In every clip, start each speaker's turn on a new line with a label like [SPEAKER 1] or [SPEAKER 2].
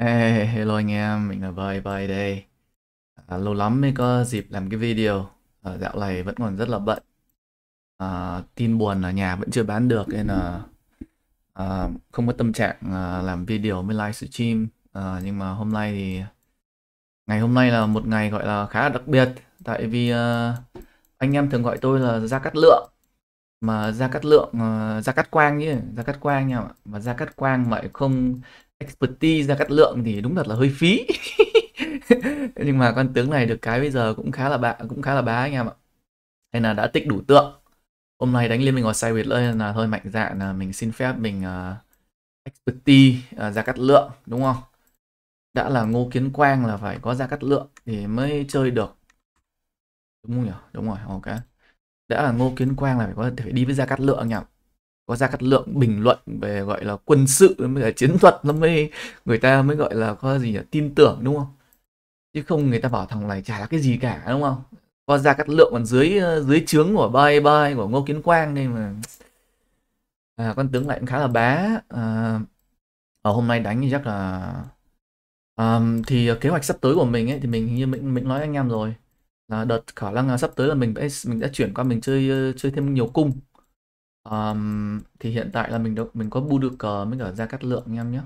[SPEAKER 1] Hey, hello anh em, mình là Bay Bay đây. À, lâu lắm mới có dịp làm cái video. À, dạo này vẫn còn rất là bận. À, tin buồn ở nhà vẫn chưa bán được nên là à, không có tâm trạng à, làm video mới live stream. À, nhưng mà hôm nay thì ngày hôm nay là một ngày gọi là khá là đặc biệt, tại vì à, anh em thường gọi tôi là Gia Cát Lượng mà Gia Cát Lượng uh, Gia Cát Quang chứ Gia Cát Quang nha mà Gia Cát Quang lại không expertise ra cắt lượng thì đúng thật là hơi phí nhưng mà con tướng này được cái bây giờ cũng khá là bạn cũng khá là bá anh em ạ hay là đã tích đủ tượng hôm nay đánh liên minh ở Sideways lên là hơi mạnh dạn là mình xin phép mình uh, expertise uh, ra cắt lượng đúng không đã là ngô kiến quang là phải có ra cắt lượng thì mới chơi được đúng không nhỉ đúng rồi ok đã là ngô kiến quang là phải có thể đi với ra cắt lượng nhỉ có ra cát lượng bình luận về gọi là quân sự mới là chiến thuật nó mới người ta mới gọi là có gì nhỉ? tin tưởng đúng không chứ không người ta bảo thằng này chả là cái gì cả đúng không có ra cát lượng còn dưới ờ, dưới trướng của bay bay của ngô kiến quang đây mà à, con tướng lại cũng khá là bá à, ở ờ, hôm nay đánh thì chắc là à, thì kế hoạch sắp tới của mình ấy thì mình như mình mình nói anh em rồi là đợt khả năng là sắp tới là mình sẽ mình đã chuyển qua mình chơi chơi thêm nhiều cung um, thì hiện tại là mình được mình có bu được cờ mới cả ra cắt lượng anh em nhé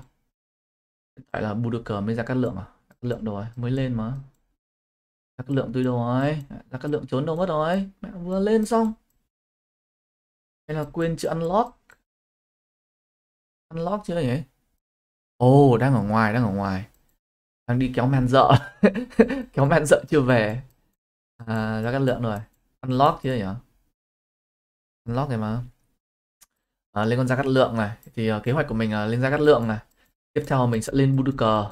[SPEAKER 1] hiện tại là bu được cờ mới ra cắt lượng à ra cắt lượng rồi mới lên mà ra cắt lượng tôi rồi ra cắt lượng trốn đâu mất rồi mẹ vừa lên xong hay là quên chữ unlock unlock chưa nhỉ ồ oh, đang ở ngoài đang ở ngoài đang đi kéo man dợ kéo man dợ chưa về à, ra cắt lượng rồi unlock chưa nhỉ unlock này mà à, lên con gia cắt lượng này thì uh, kế hoạch của mình là lên gia cắt lượng này tiếp theo mình sẽ lên Buduker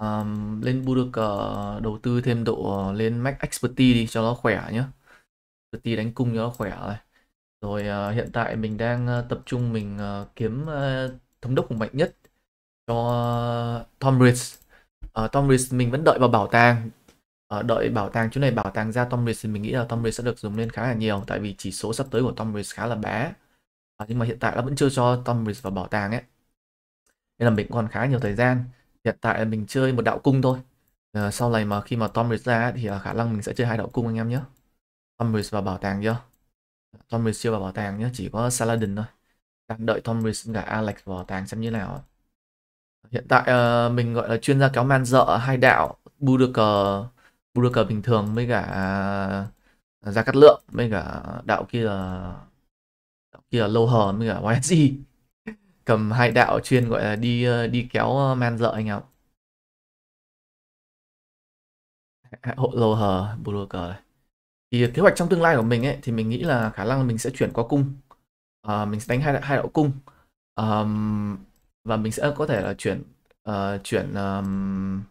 [SPEAKER 1] à, lên Buduker đầu tư thêm độ à, lên max expertise đi cho nó khỏe nhá expertise đánh cung cho nó khỏe này rồi uh, hiện tại mình đang uh, tập trung mình uh, kiếm uh, thống đốc hùng mạnh nhất cho uh, Tom Ritz uh, Tom Ritz mình vẫn đợi vào bảo tàng uh, đợi bảo tàng chỗ này bảo tàng ra Tom Ritz thì mình nghĩ là Tom Ritz sẽ được dùng lên khá là nhiều tại vì chỉ số sắp tới của Tom Ritz khá là bé À, nhưng mà hiện tại nó vẫn chưa cho Tomris vào bảo tàng ấy nên là mình còn khá nhiều thời gian hiện tại là mình chơi một đạo cung thôi à, sau này mà khi mà Tomris ra thì ờ, khả năng mình sẽ chơi hai đạo cung anh em nhé Tomris vào bảo tàng chưa Tomris Bridge chưa vào bảo tàng nhé chỉ có Saladin thôi đang đợi Tomris Bridge cả Alex vào bảo tàng xem như nào hiện tại uh, mình gọi là chuyên gia kéo man dợ hai đạo bu được cờ bu được cờ bình thường với cả uh, gia cát lượng với cả đạo kia là kia là lâu hờ mới cả YSG cầm hai đạo chuyên gọi là đi ờ, đi kéo ờ, man dợ anh ạ hộ lâu hờ cờ này thì kế hoạch trong tương lai của mình ấy thì mình nghĩ là khả năng mình sẽ chuyển qua cung à, mình sẽ đánh hai đạo, hai đạo cung um, và mình sẽ có thể là chuyển uh, chuyển um,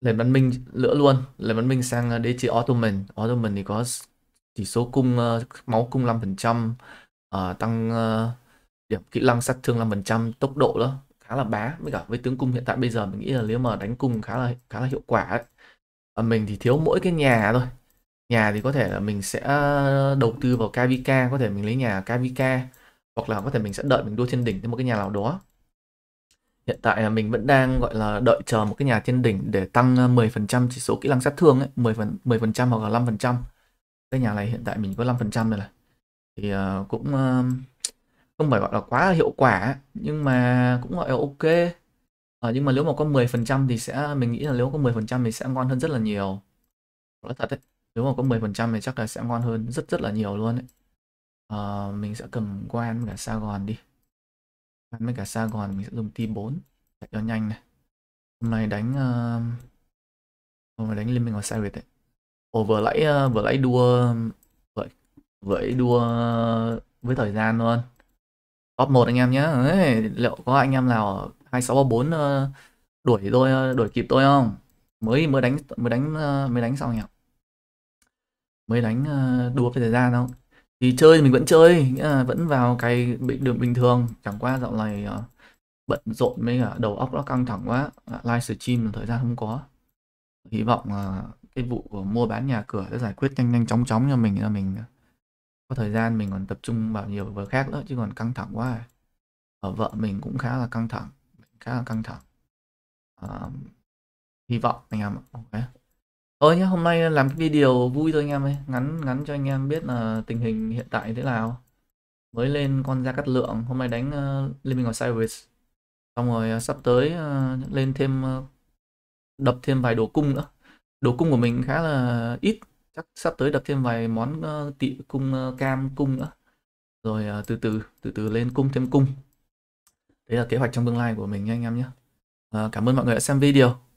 [SPEAKER 1] nền văn minh lửa luôn nền văn minh sang đế chế Ottoman Ottoman thì có chỉ số cung uh, máu cung 5% uh, ờ, tăng uh, điểm kỹ năng sát thương 5% tốc độ đó khá là bá với cả với tướng cung hiện tại bây giờ mình nghĩ là nếu mà đánh cung khá là khá là hiệu quả ấy. À, mình thì thiếu mỗi cái nhà thôi nhà thì có thể là mình sẽ đầu tư vào KVK có thể mình lấy nhà KVK hoặc là có thể mình sẽ đợi mình đua thiên đỉnh thêm một cái nhà nào đó hiện tại là mình vẫn đang gọi là đợi chờ một cái nhà thiên đỉnh để tăng 10% chỉ số kỹ năng sát thương ấy, 10 phần 10% hoặc là 5% cái nhà này hiện tại mình có 5% rồi là thì ờ, cũng ờ, không phải gọi là quá hiệu quả nhưng mà cũng gọi là ok ờ, nhưng mà nếu mà có 10% thì sẽ mình nghĩ là nếu có 10% thì sẽ ngon hơn rất là nhiều nói thật đấy nếu mà có 10% thì chắc là sẽ ngon hơn rất rất là nhiều luôn đấy uh, mình sẽ cầm quan cả gòn đi quan với cả gòn mình sẽ dùng team 4 để cho nhanh này hôm nay đánh uh, hôm nay đánh liên minh của Cyrus đấy Ồ vừa nãy ờ, vừa nãy đua vậy vậy đua với thời gian luôn. Top 1 anh em nhé. Ấy, liệu có anh em nào 2634 ờ, đuổi tôi ờ, đuổi kịp tôi không? Mới mới đánh mới đánh mới đánh xong nhỉ? Mới đánh đua với thời gian không? Thì chơi mình vẫn chơi, vẫn vào cái đường bình thường, chẳng qua dạo này bận rộn với cả đầu óc nó căng thẳng quá, live stream thời gian không có. Hy vọng cái vụ của mua bán nhà cửa đã giải quyết nhanh nhanh chóng chóng cho mình là mình có thời gian mình còn tập trung vào nhiều việc khác nữa chứ còn căng thẳng quá à. ở vợ mình cũng khá là căng thẳng khá là căng thẳng à, hy vọng anh em ạ okay. thôi nhé hôm nay làm cái video vui thôi anh em ơi ngắn ngắn cho anh em biết là tình hình hiện tại thế nào mới lên con ra cắt lượng hôm nay đánh uh, liên minh of Cyrus xong rồi uh, sắp tới uh, lên thêm uh, đập thêm vài đồ cung nữa đồ cung của mình khá là ít chắc sắp tới đập thêm vài món uh, tị cung ờ, cam cung nữa rồi ờ, từ từ từ từ lên cung thêm cung đấy là kế hoạch trong tương lai của mình nha anh em nhé cảm ơn mọi người đã xem video